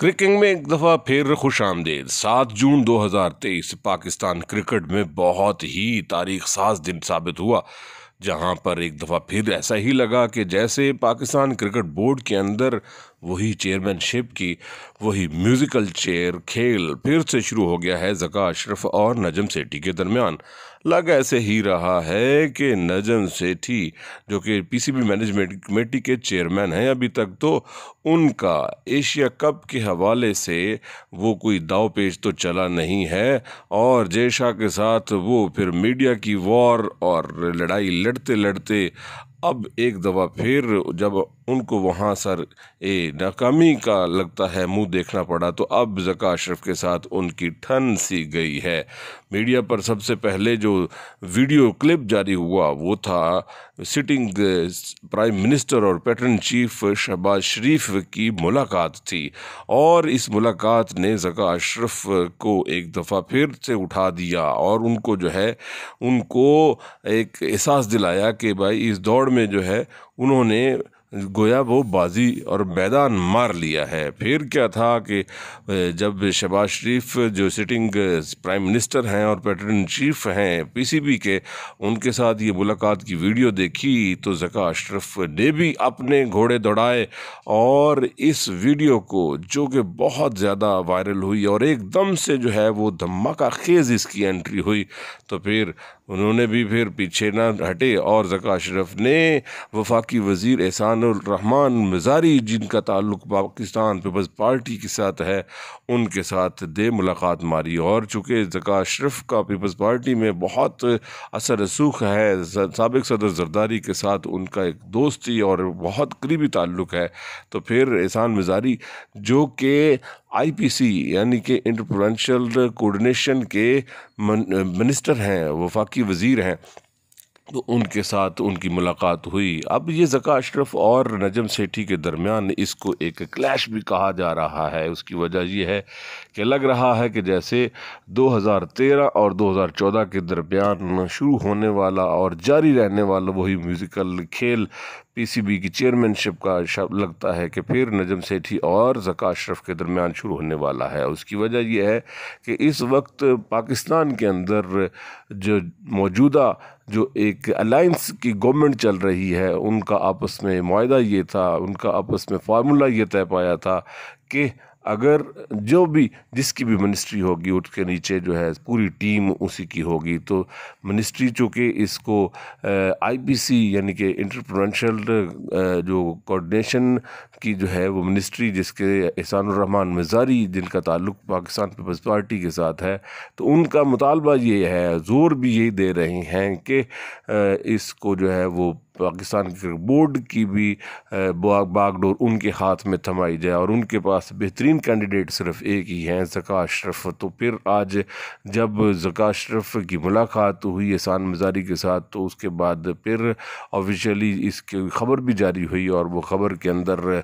cricket में एक दफ़ा फिर खुश आमदेद सात जून 2023 पाकिस्तान क्रिकेट में बहुत ही तारीख साज दिन साबित हुआ जहां पर एक दफ़ा फिर ऐसा ही लगा कि जैसे पाकिस्तान क्रिकेट बोर्ड के अंदर वही चेयरमैनशिप की वही म्यूज़िकल चेयर खेल फिर से शुरू हो गया है जका अशरफ और नजम सेठी के दरमियान लग ऐसे ही रहा है कि नजम सेठी जो कि पीसीबी मैनेजमेंट कमेटी के चेयरमैन हैं अभी तक तो उनका एशिया कप के हवाले से वो कोई दाव पेश तो चला नहीं है और जय शाह के साथ वो फिर मीडिया की वॉर और लड़ाई लड़ते लड़ते अब एक दफ़ा फिर जब उनको वहाँ सर ए नाकामी का लगता है मुंह देखना पड़ा तो अब जका अशरफ के साथ उनकी ठन सी गई है मीडिया पर सबसे पहले जो वीडियो क्लिप जारी हुआ वो था सिटिंग प्राइम मिनिस्टर और पैटर्न चीफ शहबाज शरीफ की मुलाकात थी और इस मुलाकात ने जका अशरफ को एक दफ़ा फिर से उठा दिया और उनको जो है उनको एक एहसास दिलाया कि भाई इस दौड़ में जो है उन्होंने गोया वो बाजी और मैदान मार लिया है फिर क्या था कि जब शहबाज शरीफ जो सिटिंग प्राइम मिनिस्टर हैं और पेटर्न चीफ हैं पीसीबी के उनके साथ ये मुलाकात की वीडियो देखी तो जका अशरफ ने भी अपने घोड़े दौड़ाए और इस वीडियो को जो कि बहुत ज़्यादा वायरल हुई और एकदम से जो है वो धमाका खेज इसकी एंट्री हुई तो फिर उन्होंने भी फिर पीछे ना हटे और जका अशरफ ने वफाकी वज़ी एहसान रहमान मज़ारी जिनका ताल्लुक पाकिस्तान पीपल्स पार्टी के साथ है उनके साथ दे मुलाकात मारी और चूँकि जका अशरफ का पीपल्स पार्टी में बहुत असर रसूख है सबक सदर जरदारी के साथ उनका एक दोस्ती और बहुत करीबी ताल्लुक है तो फिर एहसान मज़ारी जो कि आईपीसी यानी कि इंटरप्रोवेंशल कोऑर्डिनेशन के मिनिस्टर हैं वफाकी वज़ीर हैं तो उनके साथ उनकी मुलाकात हुई अब ये जका अशरफ और नजम सेठी के दरमियान इसको एक क्लैश भी कहा जा रहा है उसकी वजह यह है कि लग रहा है कि जैसे 2013 और 2014 के दरमियान शुरू होने वाला और जारी रहने वाला वही म्यूज़िकल खेल पीसीबी की चेयरमैनशिप का लगता है कि फिर नजम सेठी और जका अशरफ के दरमियान शुरू होने वाला है उसकी वजह यह है कि इस वक्त पाकिस्तान के अंदर जो मौजूदा जो एक अलाइंस की गवर्नमेंट चल रही है उनका आपस में माहा ये था उनका आपस में फार्मूला ये तय पाया था कि अगर जो भी जिसकी भी मिनिस्ट्री होगी उसके नीचे जो है पूरी टीम उसी की होगी तो मिनिस्ट्री चूँकि इसको आईपीसी यानी कि इंटरप्रोनशल जो कोऑर्डिनेशन की जो है वो मिनिस्ट्री जिसके एहसानरहमान मजारी जिनका ताल्लुक पाकिस्तान पीपल्स पार्टी के साथ है तो उनका मुतालबा ये है ज़ोर भी यही दे रही हैं कि इसको जो है वो पाकिस्तान क्रिकेट बोर्ड की भी बागडोर उनके हाथ में थमाई जाए और उनके पास बेहतरीन कैंडिडेट सिर्फ एक ही हैं जका अशरफ तो फिर आज जब जका अशरफ की मुलाकात हुई एहसान मजारी के साथ तो उसके बाद फिर ऑफिशियली इसकी खबर भी जारी हुई और वो खबर के अंदर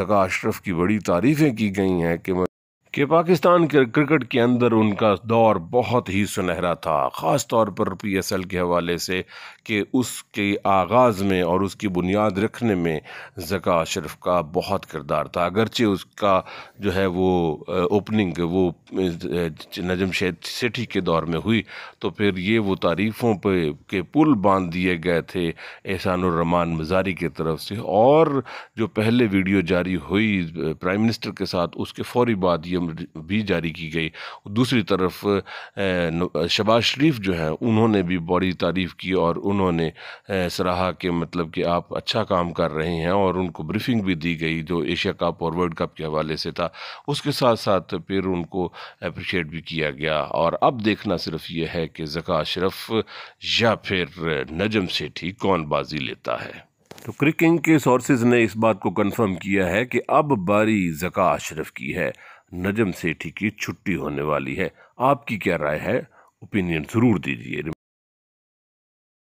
जका अशरफ की बड़ी तारीफ़ें की गई हैं कि कि पाकिस्तान के क्रिकेट के अंदर उनका दौर बहुत ही सुनहरा था ख़ास तौर पर पीएसएल के हवाले से कि उसके आगाज़ में और उसकी बुनियाद रखने में ज़का अशरफ का बहुत किरदार था अगरचे उसका जो है वो ओपनिंग वो नजम सेठी के दौर में हुई तो फिर ये वो तारीफ़ों पे के पुल बांध दिए गए थे एहसानरहमान मजारी की तरफ से और जो पहले वीडियो जारी हुई प्राइम मिनिस्टर के साथ उसके फौरी बाद ये भी जारी की गई दूसरी तरफ शबाज शरीफ जो है उन्होंने भी बड़ी तारीफ़ की और उन्होंने सराहा के मतलब कि आप अच्छा काम कर रहे हैं और उनको ब्रीफिंग भी दी गई जो एशिया कप और वर्ल्ड कप के हवाले से था उसके साथ साथ फिर उनको अप्रिशिएट भी किया गया और अब देखना सिर्फ ये है कि जका अशरफ या फिर नजम सेठी कौन बाजी लेता है तो क्रिकिंग के सोर्सेज ने इस बात को कंफर्म किया है कि अब बारी जका अशरफ की है नजम सेठी की छुट्टी होने वाली है आपकी क्या राय है ओपिनियन ज़रूर दीजिए